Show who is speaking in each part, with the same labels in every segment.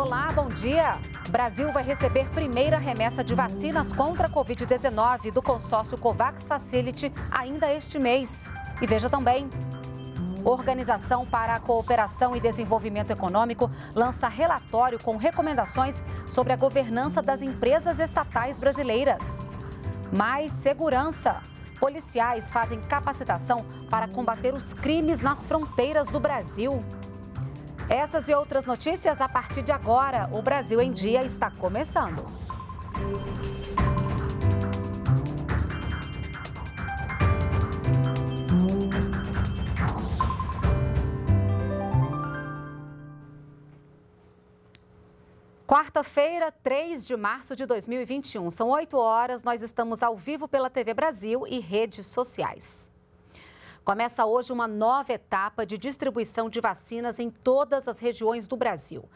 Speaker 1: Olá, bom dia. Brasil vai receber primeira remessa de vacinas contra a Covid-19 do consórcio COVAX Facility ainda este mês. E veja também. Organização para a Cooperação e Desenvolvimento Econômico lança relatório com recomendações sobre a governança das empresas estatais brasileiras. Mais segurança. Policiais fazem capacitação para combater os crimes nas fronteiras do Brasil. Essas e outras notícias a partir de agora. O Brasil em Dia está começando. Quarta-feira, 3 de março de 2021. São 8 horas. Nós estamos ao vivo pela TV Brasil e redes sociais. Começa hoje uma nova etapa de distribuição de vacinas em todas as regiões do Brasil.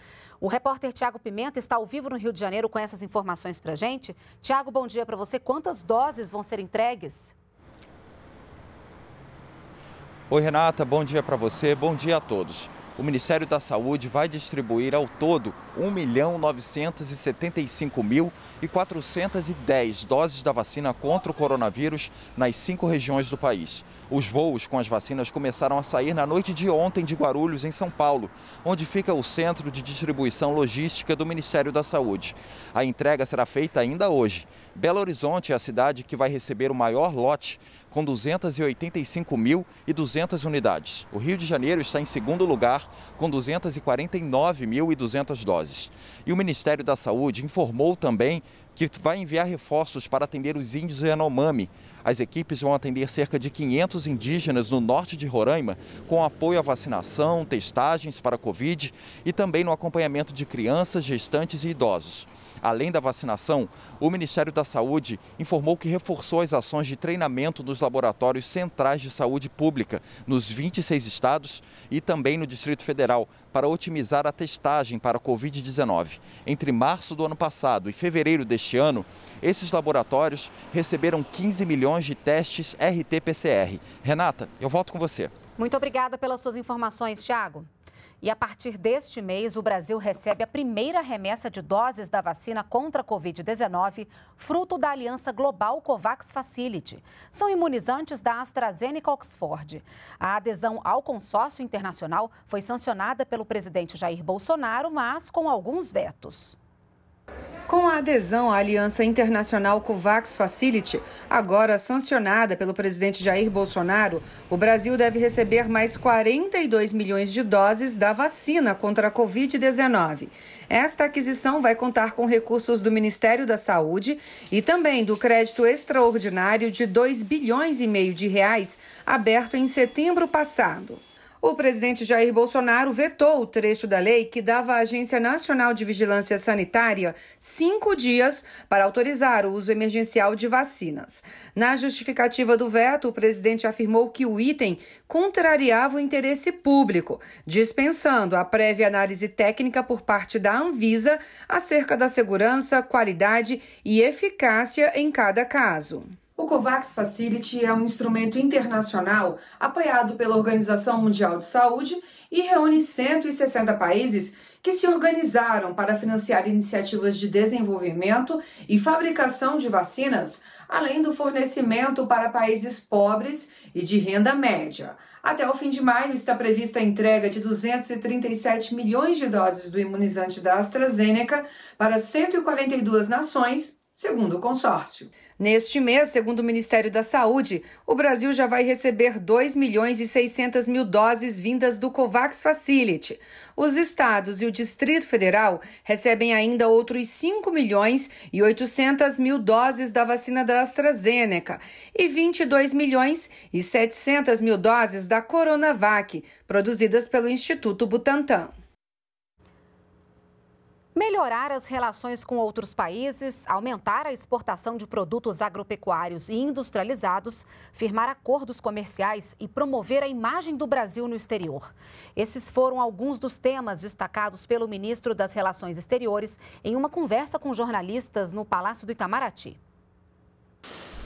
Speaker 1: O repórter Tiago Pimenta está ao vivo no Rio de Janeiro com essas informações para a gente. Tiago, bom dia para você. Quantas doses vão ser entregues?
Speaker 2: Oi, Renata, bom dia para você, bom dia a todos o Ministério da Saúde vai distribuir ao todo 1.975.410 doses da vacina contra o coronavírus nas cinco regiões do país. Os voos com as vacinas começaram a sair na noite de ontem de Guarulhos, em São Paulo, onde fica o Centro de Distribuição Logística do Ministério da Saúde. A entrega será feita ainda hoje. Belo Horizonte é a cidade que vai receber o maior lote, com 285.200 unidades. O Rio de Janeiro está em segundo lugar com 249.200 doses. E o Ministério da Saúde informou também que vai enviar reforços para atender os índios Yanomami, as equipes vão atender cerca de 500 indígenas no norte de Roraima, com apoio à vacinação, testagens para a Covid e também no acompanhamento de crianças, gestantes e idosos. Além da vacinação, o Ministério da Saúde informou que reforçou as ações de treinamento dos laboratórios centrais de saúde pública nos 26 estados e também no Distrito Federal para otimizar a testagem para a Covid-19. Entre março do ano passado e fevereiro deste ano, esses laboratórios receberam 15 milhões milhões de testes RT-PCR. Renata, eu volto com você.
Speaker 1: Muito obrigada pelas suas informações, Thiago. E a partir deste mês, o Brasil recebe a primeira remessa de doses da vacina contra a Covid-19, fruto da aliança global COVAX Facility. São imunizantes da AstraZeneca Oxford. A adesão ao consórcio internacional foi sancionada pelo presidente Jair Bolsonaro, mas com alguns vetos.
Speaker 3: Com a adesão à Aliança Internacional COVAX Facility, agora sancionada pelo presidente Jair Bolsonaro, o Brasil deve receber mais 42 milhões de doses da vacina contra a Covid-19. Esta aquisição vai contar com recursos do Ministério da Saúde e também do crédito extraordinário de 2 bilhões e meio de reais aberto em setembro passado. O presidente Jair Bolsonaro vetou o trecho da lei que dava à Agência Nacional de Vigilância Sanitária cinco dias para autorizar o uso emergencial de vacinas. Na justificativa do veto, o presidente afirmou que o item contrariava o interesse público, dispensando a prévia análise técnica por parte da Anvisa acerca da segurança, qualidade e eficácia em cada caso. O COVAX Facility é um instrumento internacional apoiado pela Organização Mundial de Saúde e reúne 160 países que se organizaram para financiar iniciativas de desenvolvimento e fabricação de vacinas, além do fornecimento para países pobres e de renda média. Até o fim de maio está prevista a entrega de 237 milhões de doses do imunizante da AstraZeneca para 142 nações segundo o consórcio. Neste mês, segundo o Ministério da Saúde, o Brasil já vai receber 2 milhões e 600 mil doses vindas do COVAX Facility. Os estados e o Distrito Federal recebem ainda outros 5 milhões e 800 mil doses da vacina da AstraZeneca e 22 milhões e 700 mil doses da Coronavac, produzidas pelo Instituto Butantan.
Speaker 1: Melhorar as relações com outros países, aumentar a exportação de produtos agropecuários e industrializados, firmar acordos comerciais e promover a imagem do Brasil no exterior. Esses foram alguns dos temas destacados pelo ministro das Relações Exteriores em uma conversa com jornalistas no Palácio do Itamaraty.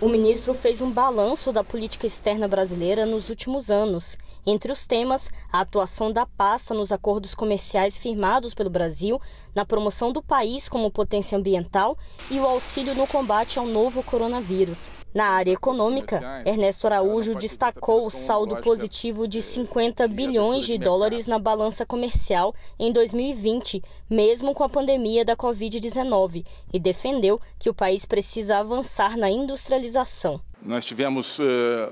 Speaker 4: O ministro fez um balanço da política externa brasileira nos últimos anos entre os temas, a atuação da pasta nos acordos comerciais firmados pelo Brasil, na promoção do país como potência ambiental e o auxílio no combate ao novo coronavírus. Na área econômica, Ernesto Araújo destacou o saldo positivo de 50 bilhões de dólares na balança comercial em 2020, mesmo com a pandemia da Covid-19, e defendeu que o país precisa avançar na industrialização.
Speaker 5: Nós tivemos uh,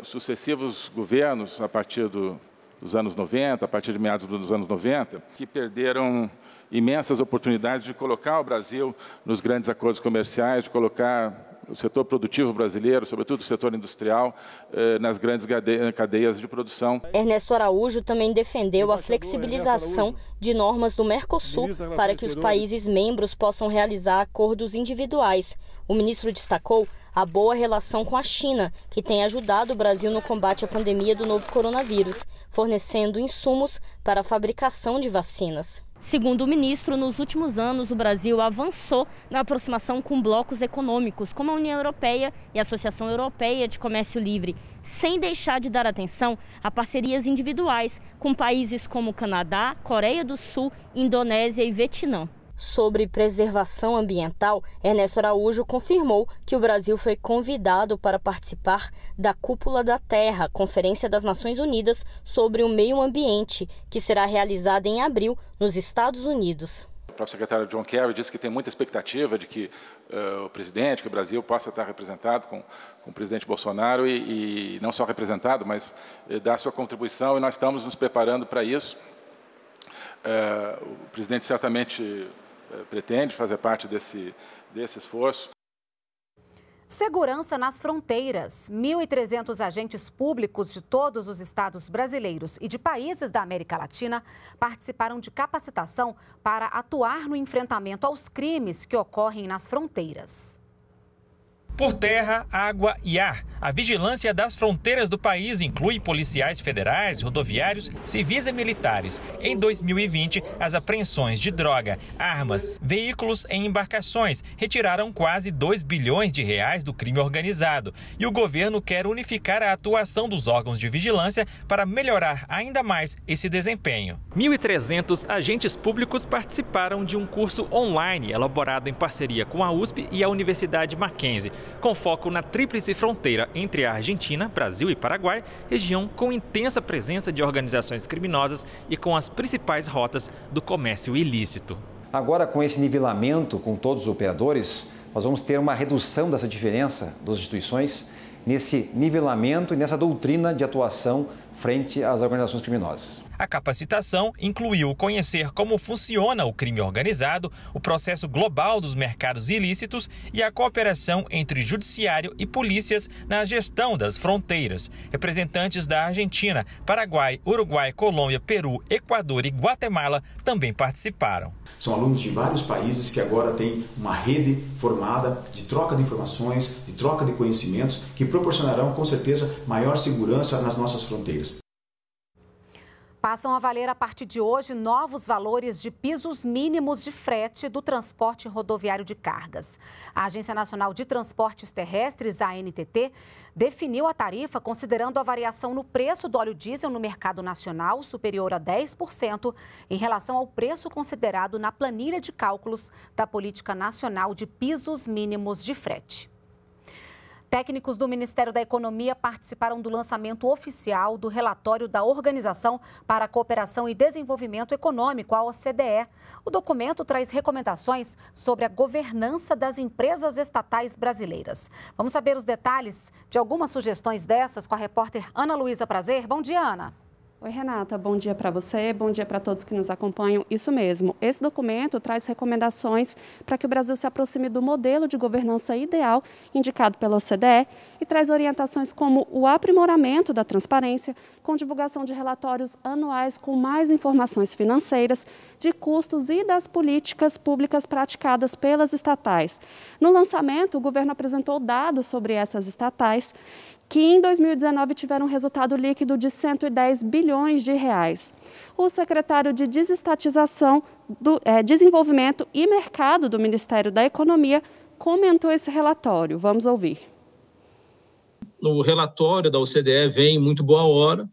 Speaker 5: sucessivos governos a partir do, dos anos 90, a partir de meados dos anos 90, que perderam imensas oportunidades de colocar o Brasil nos grandes acordos comerciais, de colocar o setor produtivo brasileiro, sobretudo o setor industrial, eh, nas grandes cadeias de produção.
Speaker 4: Ernesto Araújo também defendeu a flexibilização de normas do Mercosul para que os países membros possam realizar acordos individuais. O ministro destacou a boa relação com a China, que tem ajudado o Brasil no combate à pandemia do novo coronavírus, fornecendo insumos para a fabricação de vacinas. Segundo o ministro, nos últimos anos o Brasil avançou na aproximação com blocos econômicos, como a União Europeia e a Associação Europeia de Comércio Livre, sem deixar de dar atenção a parcerias individuais com países como Canadá, Coreia do Sul, Indonésia e Vietnã sobre preservação ambiental, Ernesto Araújo confirmou que o Brasil foi convidado para participar da Cúpula da Terra, Conferência das Nações Unidas sobre o Meio Ambiente, que será realizada em abril nos Estados Unidos.
Speaker 5: O próprio secretário John Kerry disse que tem muita expectativa de que uh, o presidente, que o Brasil possa estar representado com, com o presidente Bolsonaro e, e, não só representado, mas eh, dar sua contribuição e nós estamos nos preparando para isso. Uh, o presidente certamente eh, pretende fazer parte desse, desse esforço.
Speaker 1: Segurança nas fronteiras. 1.300 agentes públicos de todos os estados brasileiros e de países da América Latina participaram de capacitação para atuar no enfrentamento aos crimes que ocorrem nas fronteiras
Speaker 5: por terra, água e ar. A vigilância das fronteiras do país inclui policiais federais, rodoviários, civis e militares. Em 2020, as apreensões de droga, armas, veículos e embarcações retiraram quase 2 bilhões de reais do crime organizado. E o governo quer unificar a atuação dos órgãos de vigilância para melhorar ainda mais esse desempenho. 1.300 agentes públicos participaram de um curso online elaborado em parceria com a USP e a Universidade Mackenzie com foco na tríplice fronteira entre a Argentina, Brasil e Paraguai, região com intensa presença de organizações criminosas e com as principais rotas do comércio ilícito.
Speaker 2: Agora, com esse nivelamento com todos os operadores, nós vamos ter uma redução dessa diferença das instituições nesse nivelamento e nessa doutrina de atuação frente às organizações criminosas.
Speaker 5: A capacitação incluiu conhecer como funciona o crime organizado, o processo global dos mercados ilícitos e a cooperação entre judiciário e polícias na gestão das fronteiras. Representantes da Argentina, Paraguai, Uruguai, Colômbia, Peru, Equador e Guatemala também participaram.
Speaker 2: São alunos de vários países que agora têm uma rede formada de troca de informações, de troca de conhecimentos, que proporcionarão com certeza maior segurança nas nossas fronteiras.
Speaker 1: Passam a valer a partir de hoje novos valores de pisos mínimos de frete do transporte rodoviário de cargas. A Agência Nacional de Transportes Terrestres, ANTT, definiu a tarifa considerando a variação no preço do óleo diesel no mercado nacional superior a 10% em relação ao preço considerado na planilha de cálculos da Política Nacional de Pisos Mínimos de Frete. Técnicos do Ministério da Economia participaram do lançamento oficial do relatório da Organização para a Cooperação e Desenvolvimento Econômico, a OCDE. O documento traz recomendações sobre a governança das empresas estatais brasileiras. Vamos saber os detalhes de algumas sugestões dessas com a repórter Ana Luísa Prazer. Bom
Speaker 6: dia, Ana. Oi, Renata, bom dia para você, bom dia para todos que nos acompanham. Isso mesmo, esse documento traz recomendações para que o Brasil se aproxime do modelo de governança ideal indicado pela OCDE e traz orientações como o aprimoramento da transparência, com divulgação de relatórios anuais com mais informações financeiras, de custos e das políticas públicas praticadas pelas estatais. No lançamento, o governo apresentou dados sobre essas estatais que em 2019 tiveram um resultado líquido de 110 bilhões de reais. O secretário de Desestatização, do, é, Desenvolvimento e Mercado do Ministério da Economia comentou esse relatório. Vamos ouvir.
Speaker 5: O relatório da OCDE vem em muito boa hora.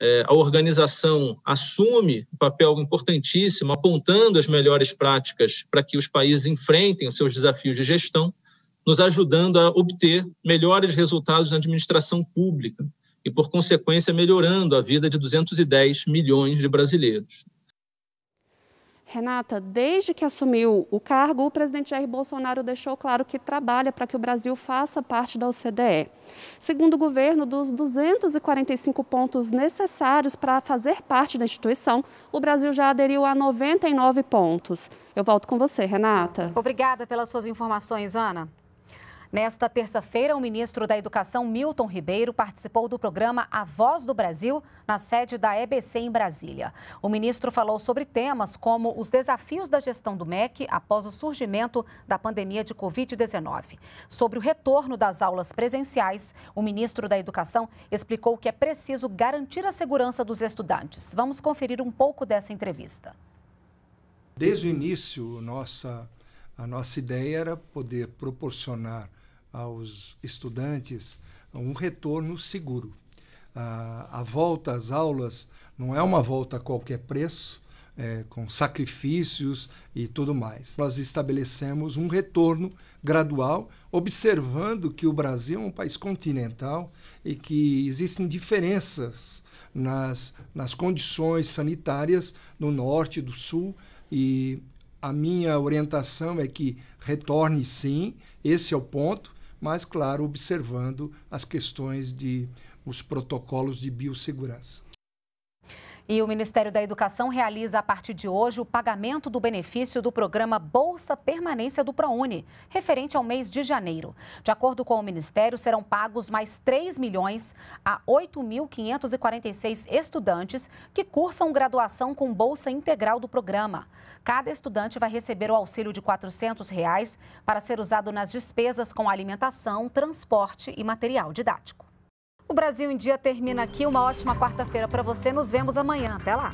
Speaker 5: É, a organização assume um papel importantíssimo, apontando as melhores práticas para que os países enfrentem os seus desafios de gestão nos ajudando a obter melhores resultados na administração pública e, por consequência, melhorando a vida de 210 milhões de brasileiros.
Speaker 6: Renata, desde que assumiu o cargo, o presidente Jair Bolsonaro deixou claro que trabalha para que o Brasil faça parte da OCDE. Segundo o governo, dos 245 pontos necessários para fazer parte da instituição, o Brasil já aderiu a 99 pontos. Eu volto com você, Renata.
Speaker 1: Obrigada pelas suas informações, Ana. Nesta terça-feira, o ministro da Educação, Milton Ribeiro, participou do programa A Voz do Brasil, na sede da EBC em Brasília. O ministro falou sobre temas como os desafios da gestão do MEC após o surgimento da pandemia de Covid-19. Sobre o retorno das aulas presenciais, o ministro da Educação explicou que é preciso garantir a segurança dos estudantes. Vamos conferir um pouco dessa entrevista.
Speaker 2: Desde o início, nossa, a nossa ideia era poder proporcionar aos estudantes um retorno seguro. A, a volta às aulas não é uma volta a qualquer preço, é, com sacrifícios e tudo mais. Nós estabelecemos um retorno gradual, observando que o Brasil é um país continental e que existem diferenças nas, nas condições sanitárias no norte e do sul. E a minha orientação é que retorne sim, esse é o ponto mas, claro, observando as questões de os protocolos de biossegurança.
Speaker 1: E o Ministério da Educação realiza a partir de hoje o pagamento do benefício do programa Bolsa Permanência do ProUni, referente ao mês de janeiro. De acordo com o Ministério, serão pagos mais 3 milhões a 8.546 estudantes que cursam graduação com bolsa integral do programa. Cada estudante vai receber o auxílio de R$ 400 reais para ser usado nas despesas com alimentação, transporte e material didático. O Brasil em Dia termina aqui. Uma ótima quarta-feira para você. Nos vemos amanhã. Até lá.